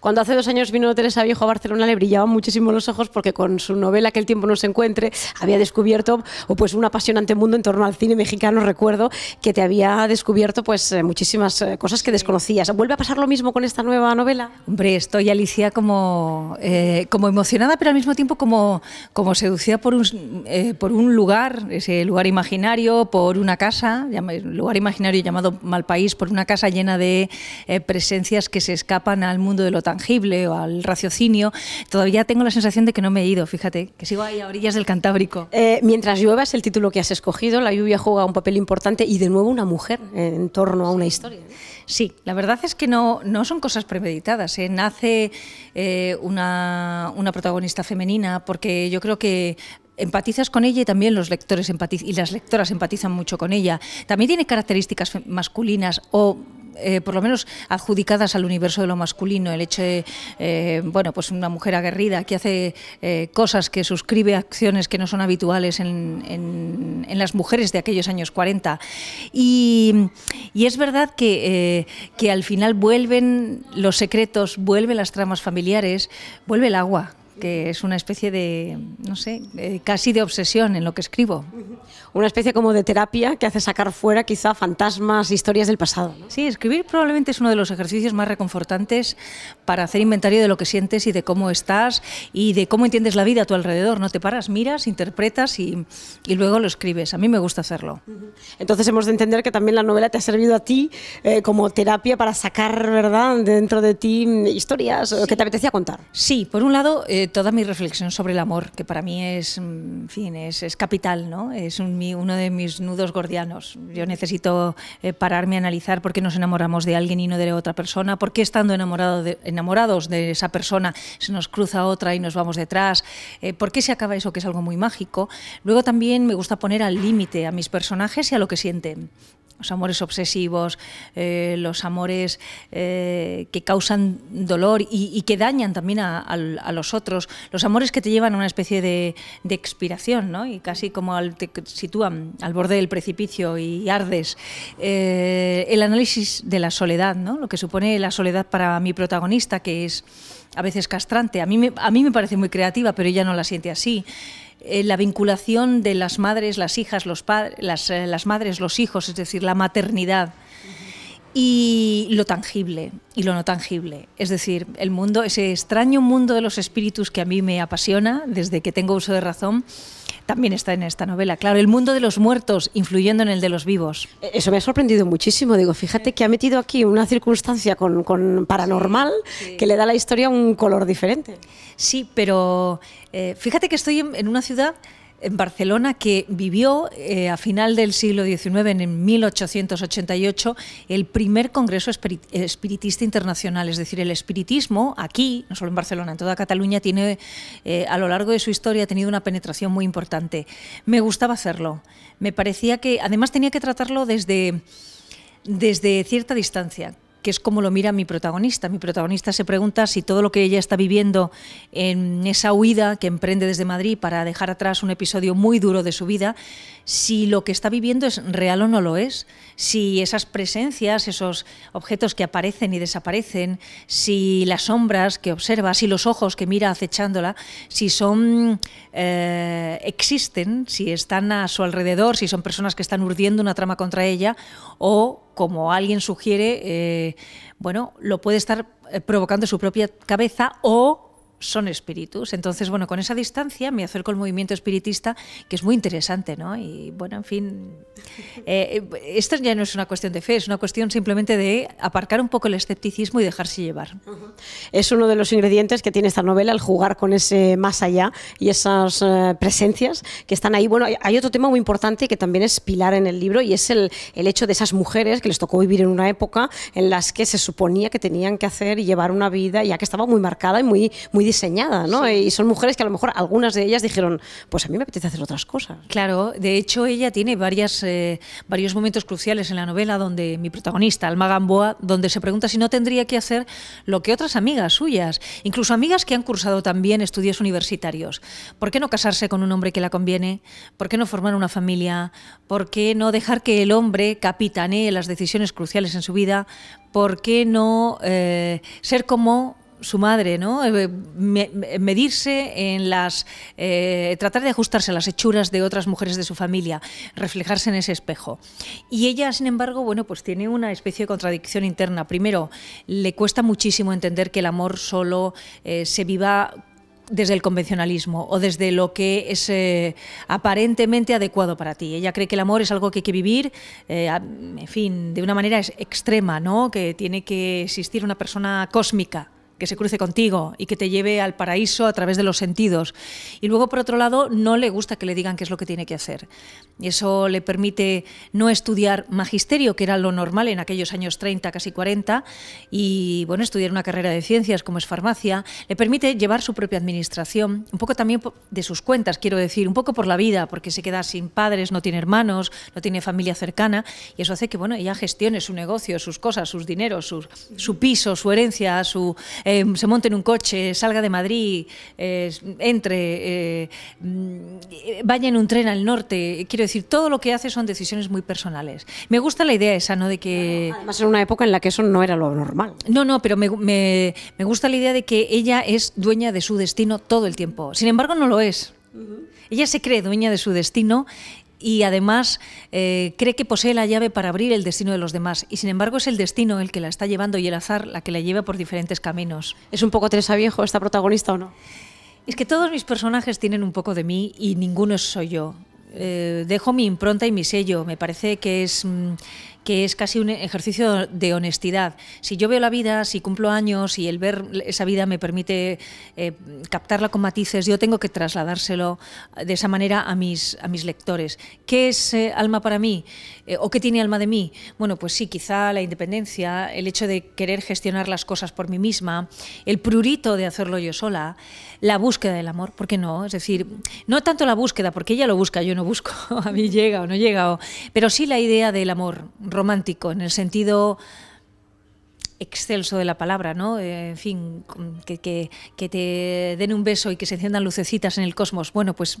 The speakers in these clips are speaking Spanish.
Cuando hace dos años vino Teresa Viejo a Barcelona le brillaban muchísimo los ojos porque con su novela Que el tiempo no se encuentre había descubierto pues un apasionante mundo en torno al cine mexicano, recuerdo, que te había descubierto pues eh, muchísimas eh, cosas que desconocías. ¿Vuelve a pasar lo mismo con esta nueva novela? Hombre, estoy Alicia como, eh, como emocionada pero al mismo tiempo como, como seducida por un, por un lugar, ese lugar imaginario, por una casa, lugar imaginario llamado Malpaís, por una casa llena de presencias que se escapan al mundo del otro tangible o al raciocinio, todavía tengo la sensación de que no me he ido, fíjate, que sigo ahí a orillas del Cantábrico. Eh, mientras llueva es el título que has escogido, la lluvia juega un papel importante y de nuevo una mujer en torno a una historia. Sí, la verdad es que no, no son cosas premeditadas. ¿eh? Nace eh, una, una protagonista femenina porque yo creo que empatizas con ella y también los lectores y las lectoras empatizan mucho con ella. También tiene características masculinas o eh, por lo menos adjudicadas al universo de lo masculino, el hecho de, eh, bueno, pues una mujer aguerrida que hace eh, cosas, que suscribe acciones que no son habituales en, en, las mujeres de aquellos años 40. Y, es verdad que, que al final vuelven los secretos, vuelven las tramas familiares, vuelve el agua, que es una especie de, no sé, casi de obsesión en lo que escribo una especie como de terapia que hace sacar fuera quizá fantasmas, historias del pasado. Sí, escribir probablemente es uno de los ejercicios más reconfortantes para hacer inventario de lo que sientes y de cómo estás y de cómo entiendes la vida a tu alrededor. No te paras, miras, interpretas y, y luego lo escribes. A mí me gusta hacerlo. Entonces hemos de entender que también la novela te ha servido a ti eh, como terapia para sacar, ¿verdad?, dentro de ti mm, historias que te apetecía contar. Sí, por un lado, eh, toda mi reflexión sobre el amor, que para mí es, mm, fin, es, es capital, ¿no? Es un uno de mis nudos gordianos. Yo necesito eh, pararme a analizar por qué nos enamoramos de alguien y no de otra persona, por qué estando enamorados de esa persona se nos cruza otra y nos vamos detrás, eh, por qué se acaba eso que es algo muy mágico. Luego también me gusta poner al límite a mis personajes y a lo que sienten los amores obsesivos, eh, los amores eh, que causan dolor y, que dañan también a, los otros, los amores que te llevan a una especie de, expiración, ¿no? Y casi como al, te sitúan al borde del precipicio y ardes. Eh, el análisis de la soledad, ¿no? Lo que supone la soledad para mi protagonista, que es a veces castrante. A mí a mí me parece muy creativa, pero ella no la siente así. Eh, la vinculación de las madres, las hijas, los las, eh, las madres, los hijos, es decir, la maternidad y lo tangible y lo no tangible. Es decir, el mundo, ese extraño mundo de los espíritus que a mí me apasiona desde que tengo uso de razón, también está en esta novela. Claro, el mundo de los muertos influyendo en el de los vivos. E-, eso me ha sorprendido muchísimo. Digo, fíjate que ha metido aquí una circunstancia con, paranormal que le da a la historia un color diferente. Sí, pero eh, fíjate que estoy en una ciudad en Barcelona que vivió eh, a final del siglo XIX, en 1888, el primer Congreso Espiritista Internacional. Es decir, el espiritismo aquí, no solo en Barcelona, en toda Cataluña, tiene eh, a lo largo de su historia ha tenido una penetración muy importante. Me gustaba hacerlo. Me parecía que, además, tenía que tratarlo desde, desde cierta distancia es como lo mira mi protagonista. Mi protagonista se pregunta si todo lo que ella está viviendo en esa huida que emprende desde Madrid para dejar atrás un episodio muy duro de su vida, si lo que está viviendo es real o no lo es, si esas presencias, esos objetos que aparecen y desaparecen, si las sombras que observa, si los ojos que mira acechándola, si son eh, existen, si están a su alrededor, si son personas que están urdiendo una trama contra ella o como alguien sugiere, eh, bueno, lo puede estar eh, provocando su propia cabeza o son espíritus. Entonces, bueno, con esa distancia me acerco al movimiento espiritista, que es muy interesante, ¿no? Y bueno, en fin, eh, eh esto ya no es una cuestión de fe, es una cuestión simplemente de aparcar un poco el escepticismo y dejarse llevar. Es uno de los ingredientes que tiene esta novela, el jugar con ese más allá y esas eh, presencias que están ahí. Bueno, hay otro tema muy importante que también es pilar en el libro y es el, el hecho de esas mujeres que les tocó vivir en una época en las que se suponía que tenían que hacer y llevar una vida ya que estaba muy marcada y muy, muy diseñada, ¿no? Y son mujeres que a lo mejor algunas de ellas dijeron, pues a mí me apetece hacer otras cosas. Claro, de hecho ella tiene varias, eh, varios momentos cruciales en la novela donde mi protagonista, Alma Gamboa, donde se pregunta si no tendría que hacer lo que otras amigas suyas, incluso amigas que han cursado también estudios universitarios. ¿Por qué no casarse con un hombre que la conviene? ¿Por qué no formar una familia? ¿Por qué no dejar que el hombre capitanee las decisiones cruciales en su vida? ¿Por qué no eh, ser como su madre, ¿no? Eh, medirse en las. Eh, tratar de ajustarse a las hechuras de otras mujeres de su familia, reflejarse en ese espejo. Y ella, sin embargo, bueno, pues tiene una especie de contradicción interna. Primero, le cuesta muchísimo entender que el amor solo eh, se viva desde el convencionalismo o desde lo que es aparentemente adecuado para ti. Ella cree que el amor es algo que hay que vivir, en fin, de una manera extrema, ¿no? Que tiene que existir una persona cósmica que se cruce contigo y que te lleve al paraíso a través de los sentidos. Y luego, por otro lado, no le gusta que le digan qué es lo que tiene que hacer. Y eso le permite no estudiar magisterio, que era lo normal en aquellos años 30, casi 40, y bueno, estudiar una carrera de ciencias como es farmacia. Le permite llevar su propia administración, un poco también de sus cuentas, quiero decir, un poco por la vida, porque se queda sin padres, no tiene hermanos, no tiene familia cercana, y eso hace que bueno, ella gestione su negocio, sus cosas, sus dineros, su, su piso, su herencia, su Em, se monte en un coche, salga de Madrid, eh, entre, eh, mm, vaya en un tren al norte. Quiero decir, todo lo que hace son decisiones muy personales. Me gusta la idea esa, ¿no? De que... Además, en una época en la que eso no era lo normal. No, no, pero me, gusta la idea de que ella es dueña de su destino todo el tiempo. Sin embargo, no lo es. Ella se cree dueña de su destino y además eh, cree que posee la llave para abrir el destino de los demás. Y sin embargo es el destino el que la está llevando y el azar la que la lleva por diferentes caminos. ¿Es un poco Teresa Viejo esta protagonista o no? Es que todos mis personajes tienen un poco de mí y ninguno soy yo. Eh, dejo mi impronta y mi sello. Me parece que es, mm, que es casi un ejercicio de honestidad. Si yo veo la vida, si cumplo años y el ver esa vida me permite eh, captarla con matices, yo tengo que trasladárselo de esa manera a mis, a mis lectores. ¿Qué es eh, alma para mí? Eh, ¿O qué tiene alma de mí? Bueno, pues sí, quizá la independencia, el hecho de querer gestionar las cosas por mí misma, el prurito de hacerlo yo sola, la búsqueda del amor, ¿por qué no? Es decir, no tanto la búsqueda, porque ella lo busca, yo no busco, a mí llega o no llega, pero sí la idea del amor romántico, en el sentido excelso de la palabra, ¿no? Eh, en fin, que, te den un beso y que se enciendan lucecitas en el cosmos. Bueno, pues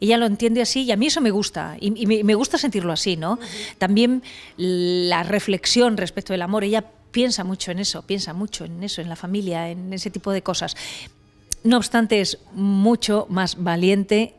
ella lo entiende así y a mí eso me gusta, y, me, gusta sentirlo así, ¿no? También la reflexión respecto del amor, ella piensa mucho en eso, piensa mucho en eso, en la familia, en ese tipo de cosas. No obstante, es mucho más valiente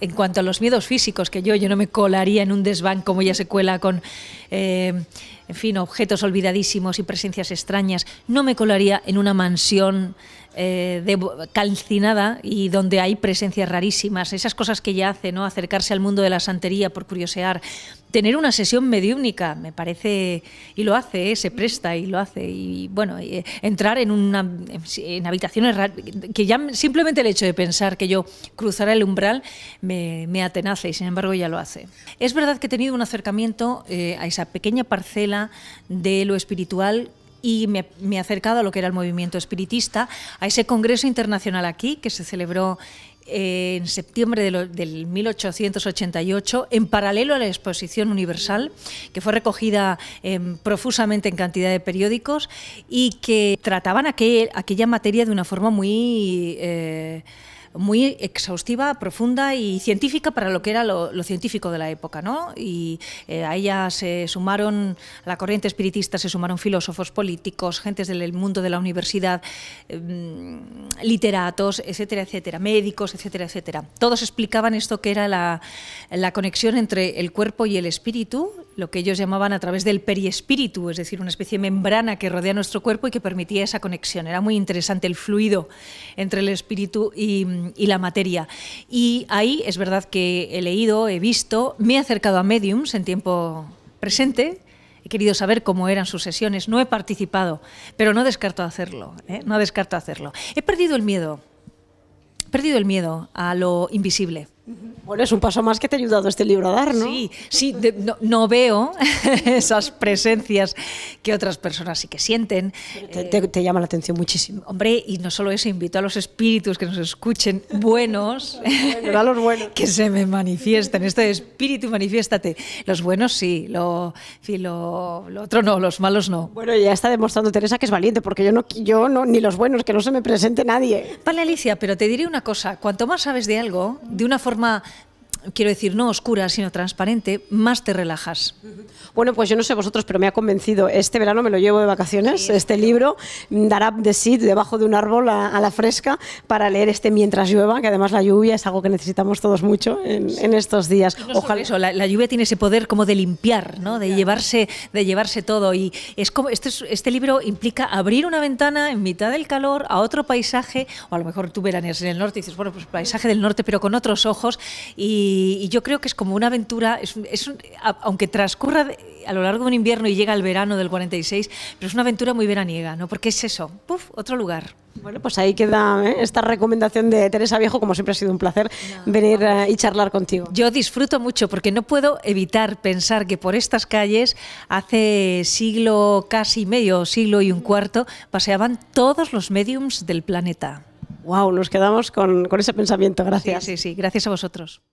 en cuanto a los miedos físicos, que yo, yo no me colaría en un desván como ya se cuela con, eh, en fin, objetos olvidadísimos y presencias extrañas, no me colaría en una mansión eh, de, calcinada y donde hay presencias rarísimas, esas cosas que ella hace, ¿no? acercarse al mundo de la santería por curiosear, tener una sesión mediúnica me parece, y lo hace, ¿eh? se presta y lo hace, y bueno, eh, entrar en, una, en habitaciones que ya simplemente el hecho de pensar que yo cruzara el umbral me, atenace y sin embargo ya lo hace. Es verdad que he tenido un acercamiento a esa pequeña parcela de lo espiritual y me, he acercado a lo que era el movimiento espiritista, a ese congreso internacional aquí que se celebró eh, en septiembre del 1888, en paralelo a la Exposición Universal, que fue recogida em, profusamente en cantidad de periódicos y que trataban aquella materia de una forma muy... Eh, muy exhaustiva, profunda y científica para lo que era lo, científico de la época. ¿no? Y eh, a ella se sumaron, a la corriente espiritista se sumaron filósofos, políticos, gentes del mundo de la universidad, em, literatos, etcétera, etcétera, médicos, etcétera, etcétera. Todos explicaban esto que era la conexión entre el cuerpo y el espíritu lo que ellos llamaban a través del periespíritu, es decir, una especie de membrana que rodea nuestro cuerpo y que permitía esa conexión. Era muy interesante el fluido entre el espíritu y, la materia. Y ahí es verdad que he leído, he visto, me he acercado a mediums en tiempo presente, he querido saber cómo eran sus sesiones, no he participado, pero no descarto hacerlo, ¿eh? no descarto hacerlo. He perdido el miedo, he perdido el miedo a lo invisible bueno, es un paso más que te ha ayudado este libro a dar, ¿no? Sí, sí no, veo esas presencias que otras personas sí que sienten. Te, llama la atención muchísimo. Hombre, y no solo eso, invito a los espíritus que nos escuchen, buenos, los buenos. que se me manifiesten. Esto espíritu, manifiéstate. Los buenos sí, lo, lo, otro no, los malos no. Bueno, ya está demostrando Teresa que es valiente, porque yo no, yo no, ni los buenos, que no se me presente nadie. Vale, Alicia, pero te diré una cosa. Cuanto más sabes de algo, de una forma forma quiero decir, no oscura, sino transparente, más te relajas. Bueno, pues yo no sé vosotros, pero me ha convencido. Este verano me lo llevo de vacaciones, este libro, mm, Darab de Sid, debajo de un árbol a, la fresca, para leer este mientras llueva, que además la lluvia es algo que necesitamos todos mucho en, estos días. Ojalá. la, lluvia tiene ese poder como de limpiar, ¿no? de, llevarse, de llevarse todo. Y es como, este, este libro implica abrir una ventana en mitad del calor a otro paisaje, o a lo mejor tú veraneas en el norte y dices, bueno, pues paisaje del norte, pero con otros ojos. Y y, yo creo que es como una aventura, es, aunque transcurra a lo largo de un invierno y llega el verano del 46, pero es una aventura muy veraniega, ¿no? Porque es eso, ¡puf!, otro lugar. Bueno, pues ahí queda ¿eh? esta recomendación de Teresa Viejo, como siempre ha sido un placer venir eh, y charlar contigo. Yo disfruto mucho porque no puedo evitar pensar que por estas calles hace siglo casi medio, siglo y un cuarto, paseaban todos los mediums del planeta. Wow, nos quedamos con, ese pensamiento. Gracias. sí, sí. Gracias a vosotros.